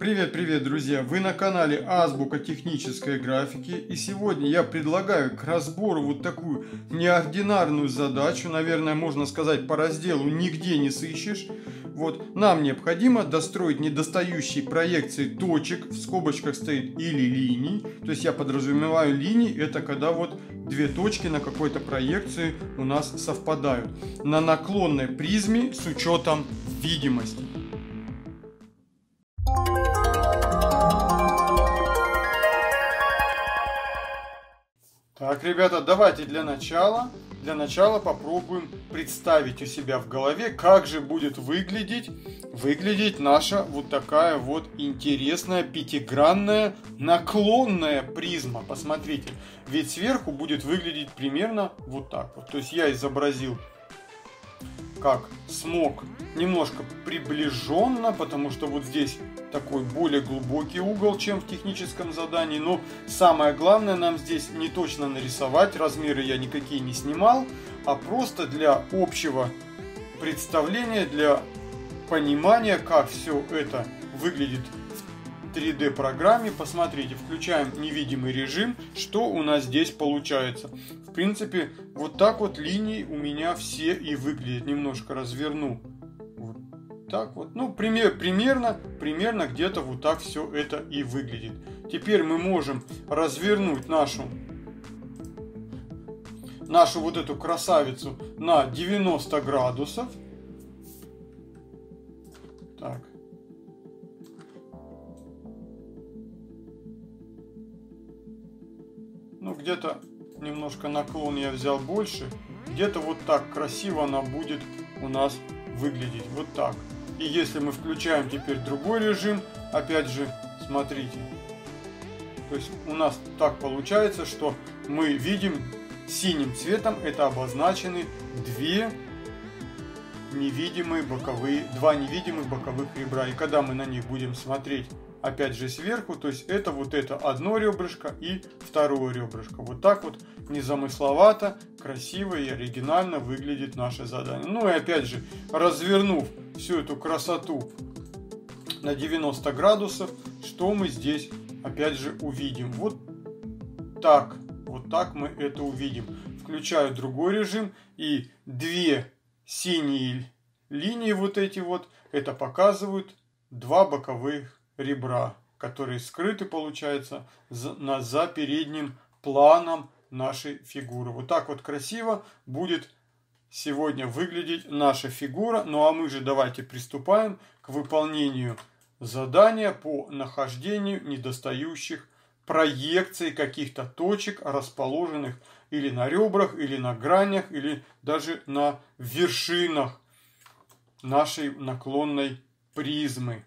Привет, привет, друзья! Вы на канале Азбука технической графики и сегодня я предлагаю к разбору вот такую неординарную задачу, наверное, можно сказать по разделу «Нигде не сыщешь». Вот нам необходимо достроить недостающие проекции точек, в скобочках стоит или линий, то есть я подразумеваю линии, это когда вот две точки на какой-то проекции у нас совпадают, на наклонной призме с учетом видимости. Так, ребята, давайте для начала, для начала попробуем представить у себя в голове, как же будет выглядеть, выглядеть наша вот такая вот интересная пятигранная наклонная призма. Посмотрите, ведь сверху будет выглядеть примерно вот так вот. То есть я изобразил как смог немножко приближенно, потому что вот здесь такой более глубокий угол, чем в техническом задании. Но самое главное нам здесь не точно нарисовать, размеры я никакие не снимал, а просто для общего представления, для понимания, как все это выглядит в 3D программе. Посмотрите, включаем невидимый режим, что у нас здесь получается. В принципе, вот так вот линии у меня все и выглядят. Немножко разверну. Вот так вот. Ну, пример, примерно, примерно где-то вот так все это и выглядит. Теперь мы можем развернуть нашу нашу вот эту красавицу на 90 градусов. Так. Ну, где-то немножко наклон я взял больше. Где-то вот так красиво она будет у нас выглядеть. Вот так. И если мы включаем теперь другой режим, опять же, смотрите. То есть у нас так получается, что мы видим синим цветом это обозначены две невидимые боковые, два невидимых боковых ребра. И когда мы на них будем смотреть опять же сверху, то есть это вот это одно ребрышко и второе ребрышко. Вот так вот незамысловато, красиво и оригинально выглядит наше задание. Ну и опять же, развернув всю эту красоту на 90 градусов, что мы здесь опять же увидим? Вот так, вот так мы это увидим. Включаю другой режим и две синие линии вот эти вот, это показывают два боковых ребра, которые скрыты, получается, на, за передним планом нашей фигуры. Вот так вот красиво будет сегодня выглядеть наша фигура. Ну а мы же давайте приступаем к выполнению задания по нахождению недостающих проекций каких-то точек, расположенных или на ребрах, или на гранях, или даже на вершинах нашей наклонной призмы.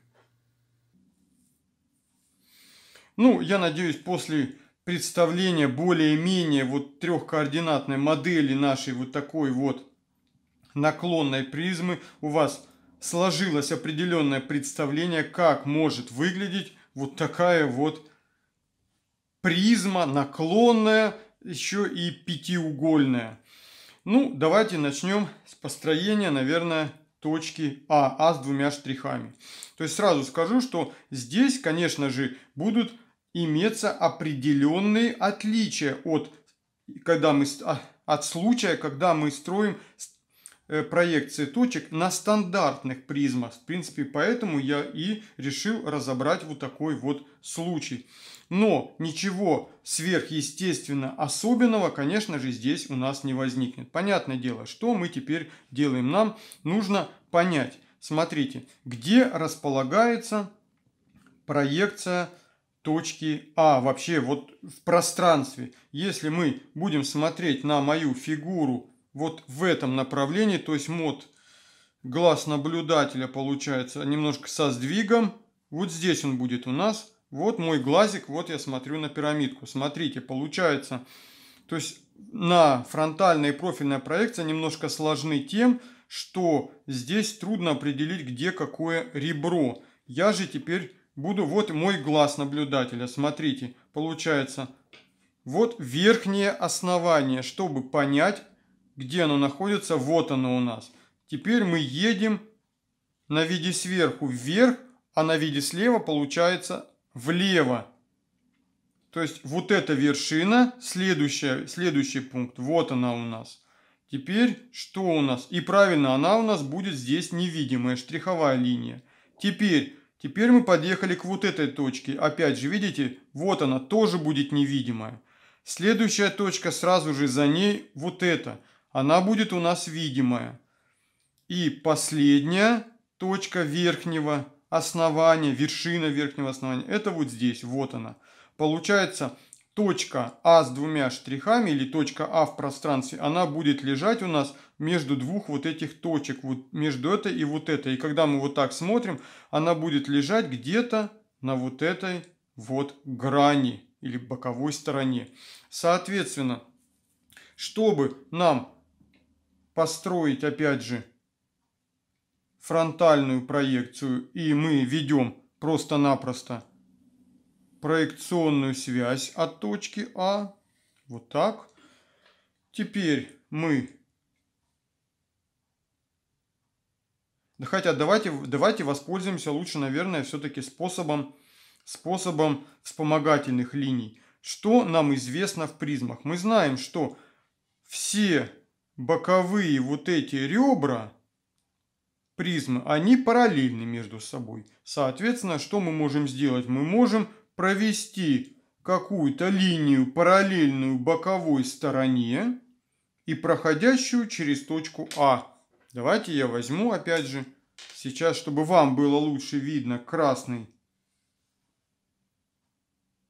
Ну, я надеюсь, после представления более-менее вот трехкоординатной модели нашей вот такой вот наклонной призмы у вас сложилось определенное представление, как может выглядеть вот такая вот призма наклонная, еще и пятиугольная. Ну, давайте начнем с построения, наверное, точки А, А с двумя штрихами. То есть сразу скажу, что здесь, конечно же, будут имется определенные отличия от, когда мы, а, от случая, когда мы строим э, проекции точек на стандартных призмах. В принципе, поэтому я и решил разобрать вот такой вот случай. Но ничего сверхъестественно особенного, конечно же, здесь у нас не возникнет. Понятное дело, что мы теперь делаем. Нам нужно понять, смотрите, где располагается проекция точки А, вообще вот в пространстве. Если мы будем смотреть на мою фигуру вот в этом направлении, то есть мод глаз наблюдателя получается немножко со сдвигом, вот здесь он будет у нас, вот мой глазик, вот я смотрю на пирамидку. Смотрите, получается, то есть на фронтальная и профильная проекция немножко сложны тем, что здесь трудно определить, где какое ребро. Я же теперь Буду вот мой глаз наблюдателя. Смотрите, получается вот верхнее основание, чтобы понять, где оно находится. Вот оно у нас. Теперь мы едем на виде сверху вверх, а на виде слева получается влево. То есть вот эта вершина, следующая, следующий пункт, вот она у нас. Теперь что у нас? И правильно, она у нас будет здесь невидимая штриховая линия. Теперь Теперь мы подъехали к вот этой точке. Опять же, видите, вот она, тоже будет невидимая. Следующая точка сразу же за ней вот эта. Она будет у нас видимая. И последняя точка верхнего основания, вершина верхнего основания, это вот здесь, вот она. Получается, точка А с двумя штрихами или точка А в пространстве, она будет лежать у нас между двух вот этих точек, вот между этой и вот этой. И когда мы вот так смотрим, она будет лежать где-то на вот этой вот грани или боковой стороне. Соответственно, чтобы нам построить, опять же, фронтальную проекцию, и мы ведем просто-напросто проекционную связь от точки А, вот так. Теперь мы Хотя давайте, давайте воспользуемся лучше, наверное, все-таки способом, способом вспомогательных линий. Что нам известно в призмах? Мы знаем, что все боковые вот эти ребра призмы, они параллельны между собой. Соответственно, что мы можем сделать? Мы можем провести какую-то линию, параллельную боковой стороне и проходящую через точку А. Давайте я возьму опять же Сейчас, чтобы вам было лучше видно, красный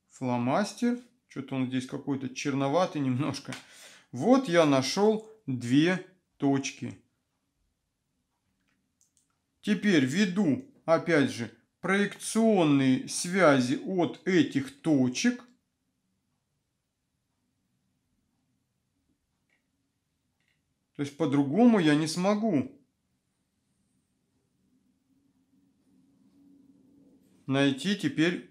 фломастер. Что-то он здесь какой-то черноватый немножко. Вот я нашел две точки. Теперь веду, опять же, проекционные связи от этих точек. То есть по-другому я не смогу. найти теперь,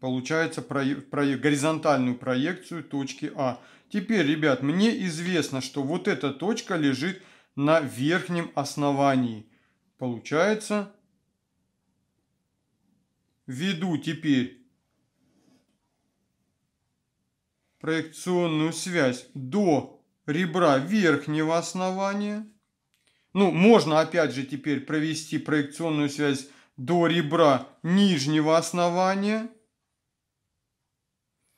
получается, про, про, горизонтальную проекцию точки А. Теперь, ребят, мне известно, что вот эта точка лежит на верхнем основании. Получается, введу теперь проекционную связь до ребра верхнего основания. Ну, можно опять же теперь провести проекционную связь до ребра нижнего основания.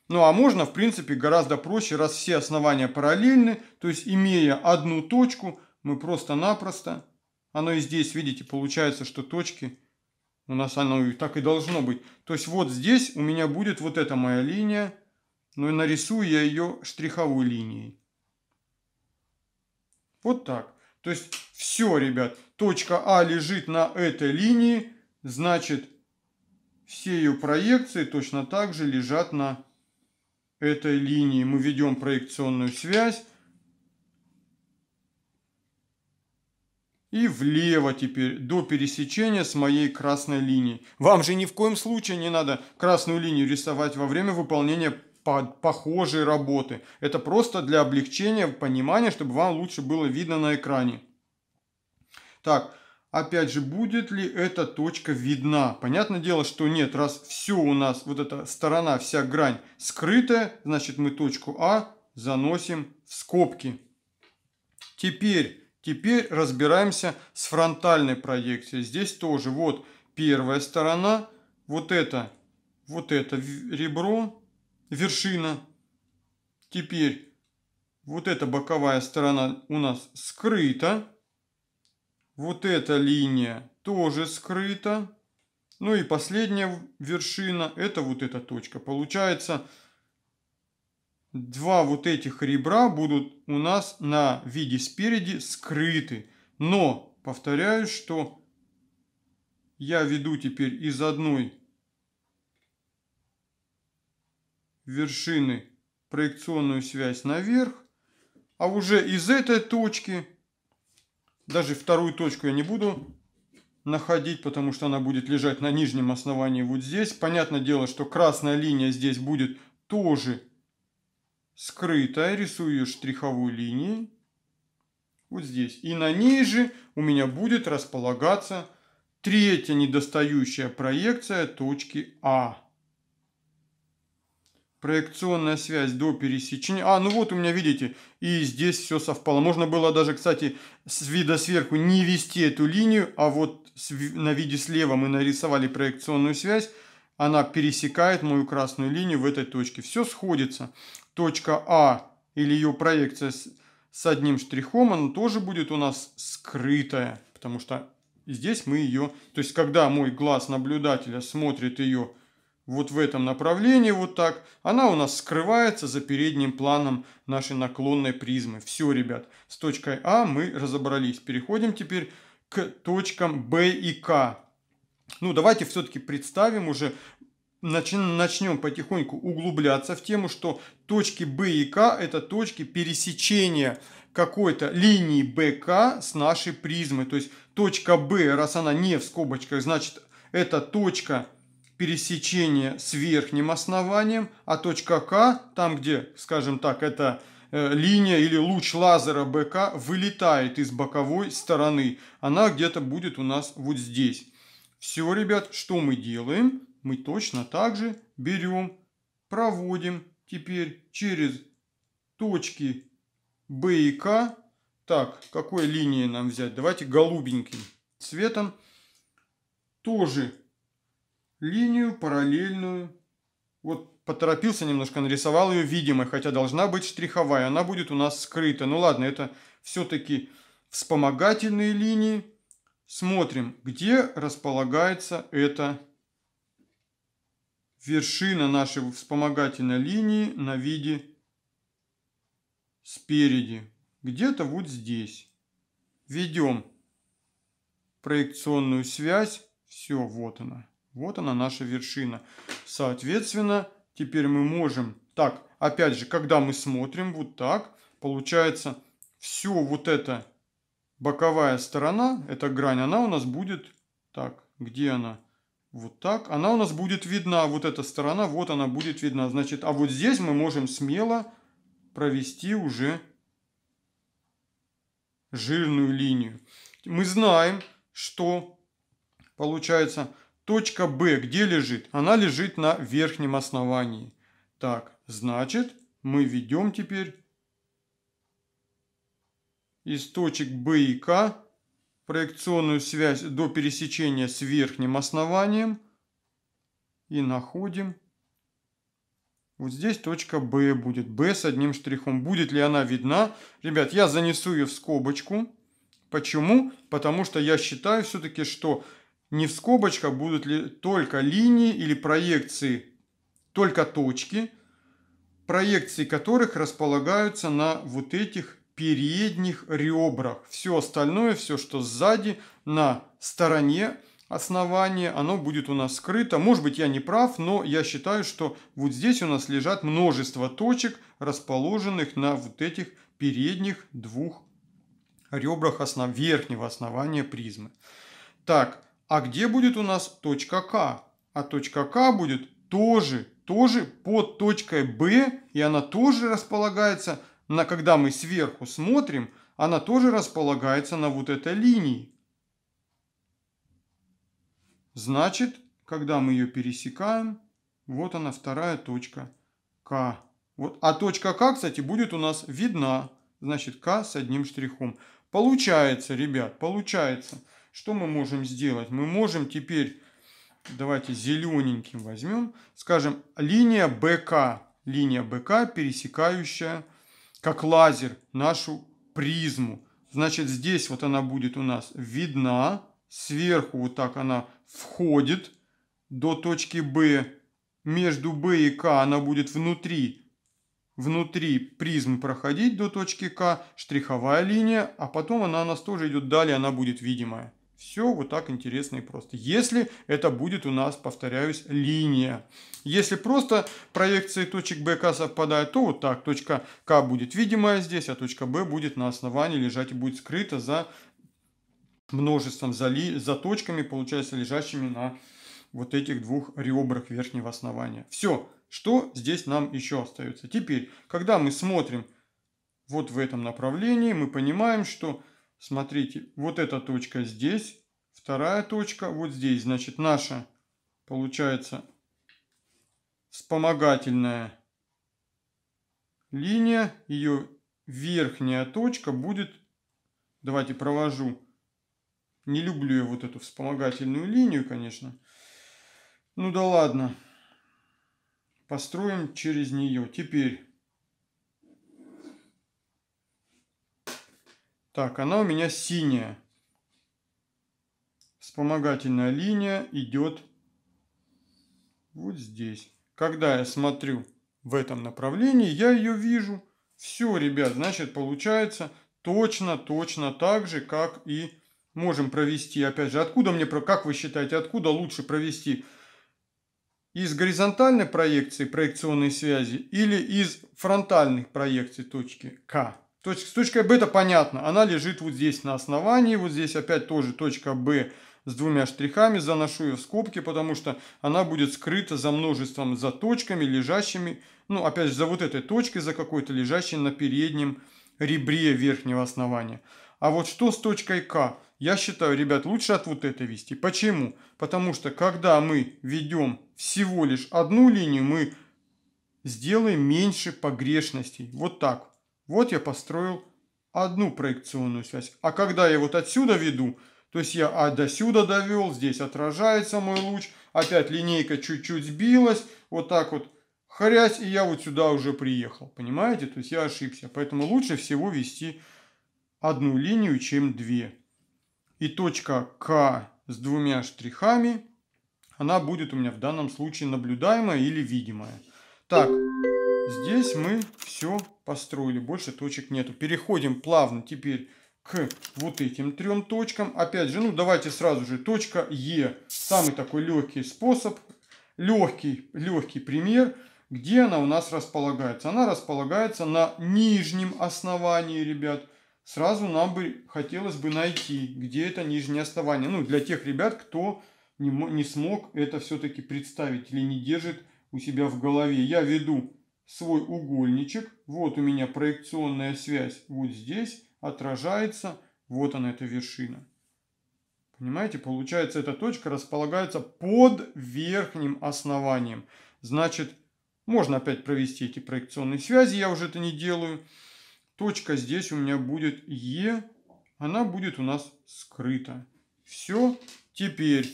Ну а можно, в принципе, гораздо проще, раз все основания параллельны, то есть имея одну точку, мы просто-напросто, оно и здесь, видите, получается, что точки у нас оно и так и должно быть. То есть вот здесь у меня будет вот эта моя линия, но ну, и нарисую я ее штриховой линией. Вот так. То есть все, ребят, точка А лежит на этой линии, Значит, все ее проекции точно так же лежат на этой линии. Мы ведем проекционную связь. И влево теперь, до пересечения с моей красной линией. Вам же ни в коем случае не надо красную линию рисовать во время выполнения похожей работы. Это просто для облегчения понимания, чтобы вам лучше было видно на экране. Так, Опять же, будет ли эта точка видна? Понятное дело, что нет. Раз все у нас, вот эта сторона, вся грань скрытая, значит мы точку А заносим в скобки. Теперь, теперь разбираемся с фронтальной проекцией. Здесь тоже вот первая сторона, вот это, вот это ребро, вершина. Теперь вот эта боковая сторона у нас скрыта. Вот эта линия тоже скрыта. Ну и последняя вершина, это вот эта точка. Получается, два вот этих ребра будут у нас на виде спереди скрыты. Но, повторяю, что я веду теперь из одной вершины проекционную связь наверх, а уже из этой точки даже вторую точку я не буду находить, потому что она будет лежать на нижнем основании вот здесь. Понятное дело, что красная линия здесь будет тоже скрытая. Рисую ее штриховой линией. Вот здесь. И на ней же у меня будет располагаться третья недостающая проекция точки А проекционная связь до пересечения. А, ну вот у меня, видите, и здесь все совпало. Можно было даже, кстати, с вида сверху не вести эту линию, а вот на виде слева мы нарисовали проекционную связь. Она пересекает мою красную линию в этой точке. Все сходится. Точка А или ее проекция с одним штрихом, она тоже будет у нас скрытая, потому что здесь мы ее... То есть, когда мой глаз наблюдателя смотрит ее вот в этом направлении, вот так, она у нас скрывается за передним планом нашей наклонной призмы. Все, ребят, с точкой А мы разобрались. Переходим теперь к точкам Б и К. Ну, давайте все-таки представим уже, начнем потихоньку углубляться в тему, что точки Б и К – это точки пересечения какой-то линии БК с нашей призмы. То есть точка Б, раз она не в скобочках, значит, это точка пересечение с верхним основанием, а точка К, там где, скажем так, это э, линия или луч лазера БК вылетает из боковой стороны. Она где-то будет у нас вот здесь. Все, ребят, что мы делаем? Мы точно так же берем, проводим теперь через точки Б и К. Так, какой линии нам взять? Давайте голубеньким цветом. Тоже линию параллельную. Вот поторопился немножко, нарисовал ее видимой, хотя должна быть штриховая. Она будет у нас скрыта. Ну ладно, это все-таки вспомогательные линии. Смотрим, где располагается эта вершина нашей вспомогательной линии на виде спереди. Где-то вот здесь. Ведем проекционную связь. Все, вот она. Вот она наша вершина. Соответственно, теперь мы можем... Так, опять же, когда мы смотрим вот так, получается, все вот эта боковая сторона, эта грань, она у нас будет... Так, где она? Вот так. Она у нас будет видна, вот эта сторона, вот она будет видна. Значит, а вот здесь мы можем смело провести уже жирную линию. Мы знаем, что получается Точка Б где лежит? Она лежит на верхнем основании. Так, значит, мы ведем теперь из точек Б и К проекционную связь до пересечения с верхним основанием и находим вот здесь точка Б будет, Б с одним штрихом. Будет ли она видна? Ребят, я занесу ее в скобочку. Почему? Потому что я считаю все-таки, что не в скобочках будут ли только линии или проекции, только точки, проекции которых располагаются на вот этих передних ребрах. Все остальное, все, что сзади, на стороне основания оно будет у нас скрыто. Может быть, я не прав, но я считаю, что вот здесь у нас лежат множество точек, расположенных на вот этих передних двух ребрах основ... верхнего основания призмы. Так, а где будет у нас точка К? А точка К будет тоже, тоже под точкой Б, и она тоже располагается, на, когда мы сверху смотрим, она тоже располагается на вот этой линии. Значит, когда мы ее пересекаем, вот она вторая точка К. Вот, а точка К, кстати, будет у нас видна. Значит, К с одним штрихом. Получается, ребят, получается. Что мы можем сделать? Мы можем теперь, давайте зелененьким возьмем, скажем, линия БК, линия БК, пересекающая как лазер нашу призму. Значит, здесь вот она будет у нас видна, сверху вот так она входит до точки Б, между Б и К она будет внутри, внутри призмы проходить до точки К, штриховая линия, а потом она у нас тоже идет далее, она будет видимая. Все вот так интересно и просто. Если это будет у нас, повторяюсь, линия. Если просто проекции точек БК совпадают, то вот так. Точка К будет видимая здесь, а точка Б будет на основании лежать и будет скрыта за множеством, за, ли, за точками, получается, лежащими на вот этих двух ребрах верхнего основания. Все. Что здесь нам еще остается? Теперь, когда мы смотрим вот в этом направлении, мы понимаем, что Смотрите, вот эта точка здесь, вторая точка вот здесь. Значит, наша получается вспомогательная линия, ее верхняя точка будет, давайте провожу, не люблю я вот эту вспомогательную линию, конечно. Ну да ладно, построим через нее. Теперь Так, она у меня синяя. Вспомогательная линия идет вот здесь. Когда я смотрю в этом направлении, я ее вижу. Все, ребят, значит получается точно, точно так же, как и можем провести. Опять же, откуда мне, как вы считаете, откуда лучше провести? Из горизонтальной проекции проекционной связи или из фронтальных проекций точки К? Точ, с точкой B это понятно, она лежит вот здесь на основании, вот здесь опять тоже точка B с двумя штрихами, заношу ее в скобки, потому что она будет скрыта за множеством, за точками, лежащими, ну опять же за вот этой точкой, за какой-то лежащей на переднем ребре верхнего основания. А вот что с точкой К? Я считаю, ребят, лучше от вот этой вести. Почему? Потому что когда мы ведем всего лишь одну линию, мы сделаем меньше погрешностей. Вот так. Вот я построил одну проекционную связь. А когда я вот отсюда веду, то есть я а до сюда довел, здесь отражается мой луч, опять линейка чуть-чуть сбилась, вот так вот хрясь, и я вот сюда уже приехал. Понимаете? То есть я ошибся. Поэтому лучше всего вести одну линию, чем две. И точка К с двумя штрихами, она будет у меня в данном случае наблюдаемая или видимая. Так, здесь мы все построили, больше точек нету. Переходим плавно теперь к вот этим трем точкам. Опять же, ну давайте сразу же точка Е. Самый такой легкий способ, легкий, легкий пример, где она у нас располагается. Она располагается на нижнем основании, ребят. Сразу нам бы хотелось бы найти, где это нижнее основание. Ну, для тех ребят, кто не, не смог это все-таки представить или не держит у себя в голове. Я веду свой угольничек, вот у меня проекционная связь вот здесь, отражается, вот она эта вершина. Понимаете, получается эта точка располагается под верхним основанием. Значит, можно опять провести эти проекционные связи, я уже это не делаю. Точка здесь у меня будет Е, она будет у нас скрыта. Все, теперь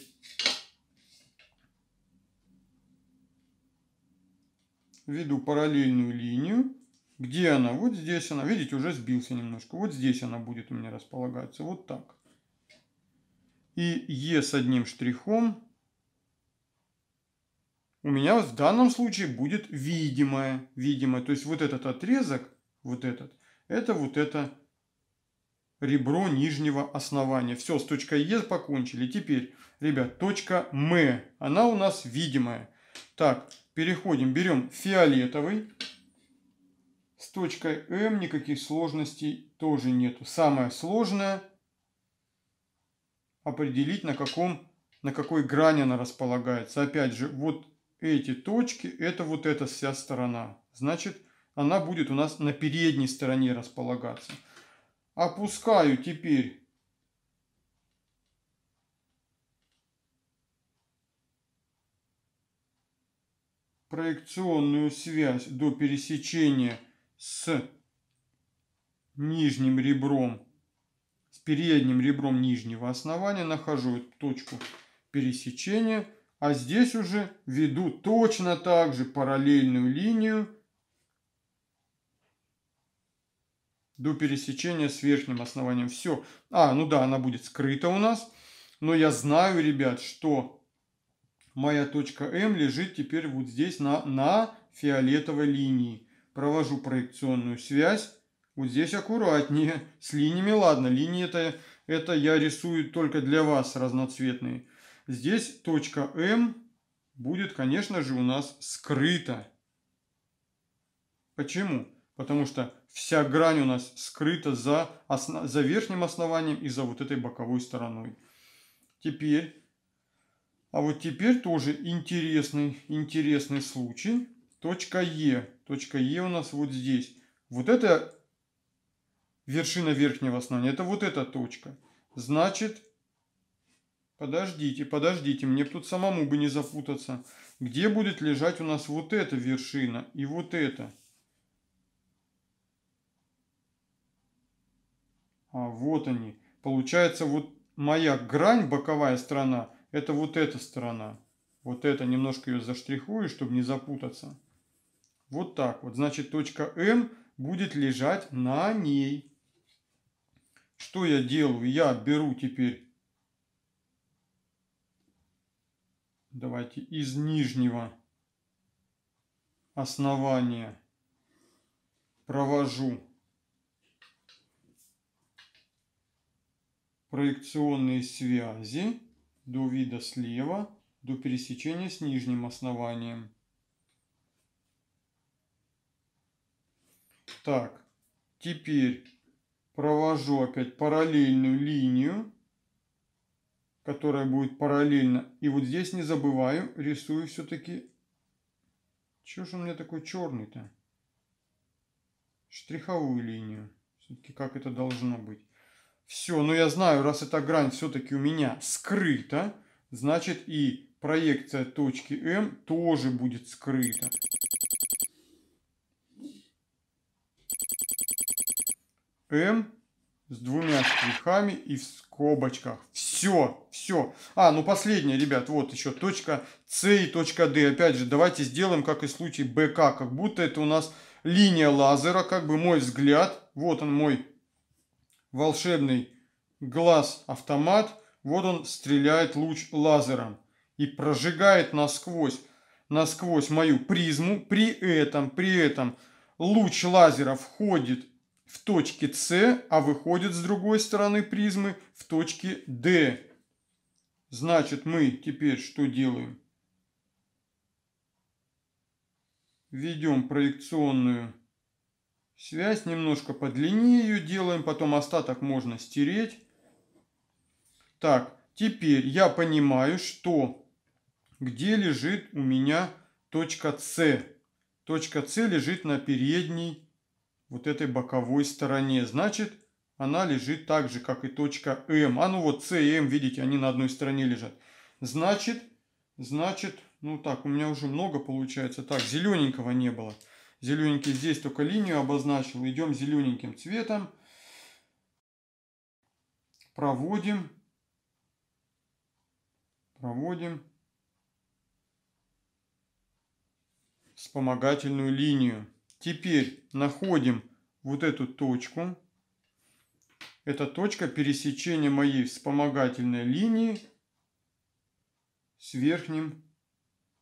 веду параллельную линию. Где она? Вот здесь она. Видите, уже сбился немножко. Вот здесь она будет у меня располагаться. Вот так. И Е с одним штрихом у меня в данном случае будет видимое. Видимое. То есть вот этот отрезок, вот этот, это вот это ребро нижнего основания. Все, с точкой Е покончили. Теперь, ребят, точка М, она у нас видимая. Так, переходим, берем фиолетовый. С точкой М никаких сложностей тоже нету. Самое сложное определить, на, каком, на какой грани она располагается. Опять же, вот эти точки, это вот эта вся сторона. Значит, она будет у нас на передней стороне располагаться. Опускаю теперь проекционную связь до пересечения с нижним ребром, с передним ребром нижнего основания, нахожу эту точку пересечения, а здесь уже веду точно так же параллельную линию до пересечения с верхним основанием. Все. А, ну да, она будет скрыта у нас. Но я знаю, ребят, что Моя точка М лежит теперь вот здесь на, на фиолетовой линии. Провожу проекционную связь. Вот здесь аккуратнее. С линиями, ладно, линии это, это я рисую только для вас разноцветные. Здесь точка М будет, конечно же, у нас скрыта. Почему? Потому что вся грань у нас скрыта за, за верхним основанием и за вот этой боковой стороной. Теперь а вот теперь тоже интересный, интересный случай. Точка Е. Точка Е у нас вот здесь. Вот это вершина верхнего основания. Это вот эта точка. Значит, подождите, подождите. Мне тут самому бы не запутаться. Где будет лежать у нас вот эта вершина и вот эта? А вот они. Получается, вот моя грань, боковая сторона – это вот эта сторона. Вот это немножко ее заштрихую, чтобы не запутаться. Вот так вот. Значит, точка М будет лежать на ней. Что я делаю? Я беру теперь, давайте, из нижнего основания провожу проекционные связи до вида слева до пересечения с нижним основанием. Так, теперь провожу опять параллельную линию, которая будет параллельно. И вот здесь не забываю, рисую все-таки... Чего же у меня такой черный-то? Штриховую линию. Все-таки как это должно быть. Все, но ну я знаю, раз эта грань все-таки у меня скрыта, значит и проекция точки М тоже будет скрыта. М с двумя штрихами и в скобочках. Все, все. А, ну последнее, ребят, вот еще точка С и точка Д. Опять же, давайте сделаем, как и в случае БК, как будто это у нас линия лазера, как бы мой взгляд. Вот он мой волшебный глаз-автомат, вот он стреляет луч лазером и прожигает насквозь, насквозь мою призму. При этом, при этом луч лазера входит в точке С, а выходит с другой стороны призмы в точке D. Значит, мы теперь что делаем? Ведем проекционную Связь немножко подлиннее ее делаем, потом остаток можно стереть. Так, теперь я понимаю, что где лежит у меня точка С. Точка С лежит на передней вот этой боковой стороне. Значит, она лежит так же, как и точка М. А ну вот С и М, видите, они на одной стороне лежат. Значит, значит, ну так, у меня уже много получается. Так, зелененького не было зелененький. Здесь только линию обозначил. Идем зелененьким цветом. Проводим. Проводим. Вспомогательную линию. Теперь находим вот эту точку. Это точка пересечения моей вспомогательной линии с верхним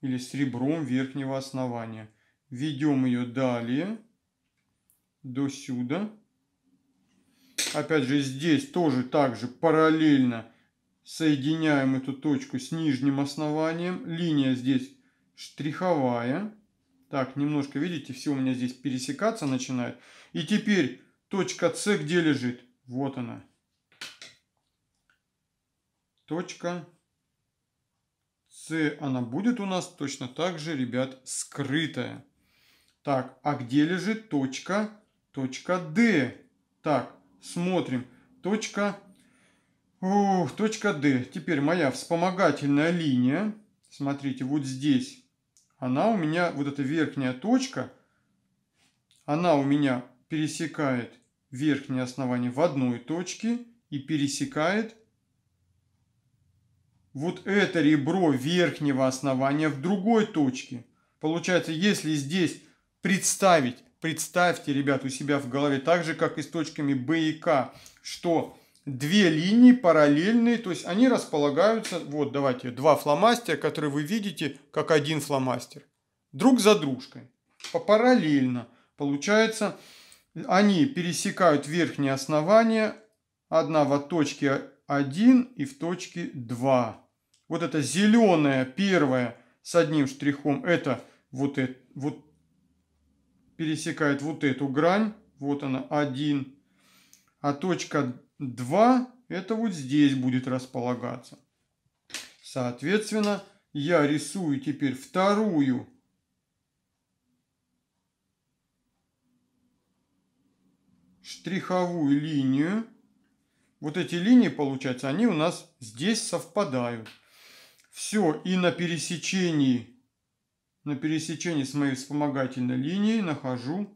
или с ребром верхнего основания. Ведем ее далее, до сюда. Опять же, здесь тоже также параллельно соединяем эту точку с нижним основанием. Линия здесь штриховая. Так, немножко, видите, все у меня здесь пересекаться начинает. И теперь точка С где лежит? Вот она. Точка С, она будет у нас точно так же, ребят, скрытая. Так, а где лежит точка? Точка D. Так, смотрим. Точка... Ух, точка D. Теперь моя вспомогательная линия. Смотрите, вот здесь. Она у меня, вот эта верхняя точка, она у меня пересекает верхнее основание в одной точке и пересекает вот это ребро верхнего основания в другой точке. Получается, если здесь представить, представьте, ребят, у себя в голове, так же, как и с точками B и К, что две линии параллельные, то есть они располагаются, вот давайте, два фломастера, которые вы видите, как один фломастер, друг за дружкой, по параллельно. Получается, они пересекают верхнее основание, одна в точке 1 и в точке 2. Вот это зеленое первое с одним штрихом, это вот, это, вот пересекает вот эту грань, вот она 1, а точка 2 это вот здесь будет располагаться. Соответственно, я рисую теперь вторую штриховую линию. Вот эти линии, получается, они у нас здесь совпадают. Все, и на пересечении на пересечении с моей вспомогательной линией нахожу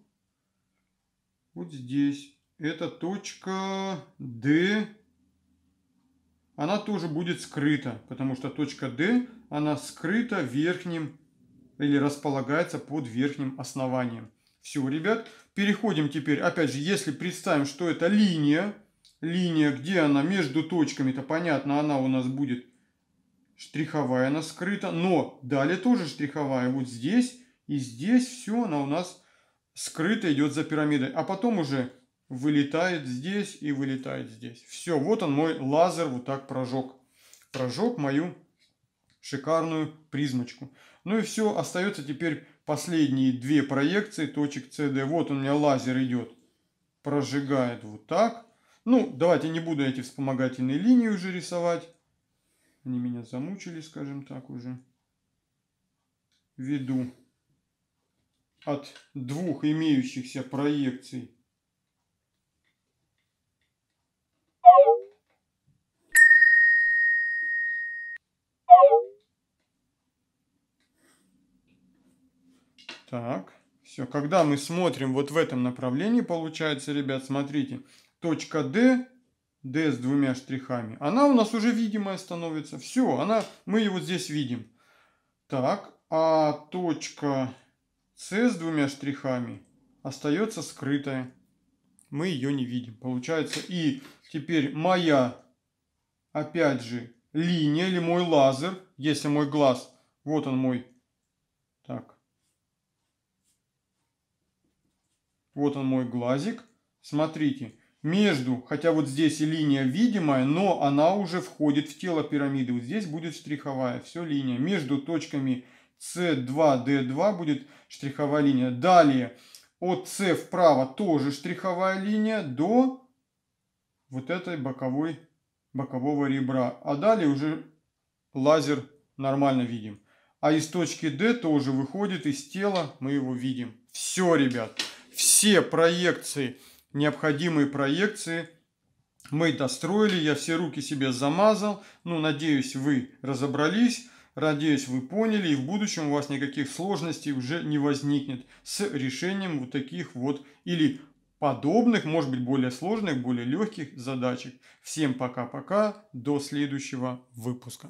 вот здесь. Это точка D. Она тоже будет скрыта, потому что точка D, она скрыта верхним или располагается под верхним основанием. Все, ребят, переходим теперь. Опять же, если представим, что это линия, линия, где она между точками, то понятно, она у нас будет штриховая она скрыта, но далее тоже штриховая. Вот здесь и здесь все она у нас скрыта идет за пирамидой. А потом уже вылетает здесь и вылетает здесь. Все, вот он мой лазер вот так прожег. Прожег мою шикарную призмочку. Ну и все, остается теперь последние две проекции точек CD. Вот у меня лазер идет, прожигает вот так. Ну, давайте не буду эти вспомогательные линии уже рисовать. Они меня замучили, скажем так, уже. Веду от двух имеющихся проекций Так, все. Когда мы смотрим вот в этом направлении, получается, ребят, смотрите, точка D D с двумя штрихами. Она у нас уже видимая становится. Все, она, мы ее вот здесь видим. Так, а точка С с двумя штрихами остается скрытая. Мы ее не видим. Получается, и теперь моя, опять же, линия или мой лазер, если мой глаз, вот он мой, так, вот он мой глазик, смотрите, между, хотя вот здесь и линия видимая, но она уже входит в тело пирамиды. Вот здесь будет штриховая, все линия. Между точками С2, d 2 будет штриховая линия. Далее от С вправо тоже штриховая линия до вот этой боковой, бокового ребра. А далее уже лазер нормально видим. А из точки D тоже выходит из тела, мы его видим. Все, ребят, все проекции необходимые проекции мы достроили, я все руки себе замазал. Ну, надеюсь, вы разобрались, надеюсь, вы поняли, и в будущем у вас никаких сложностей уже не возникнет с решением вот таких вот или подобных, может быть, более сложных, более легких задачек. Всем пока-пока, до следующего выпуска.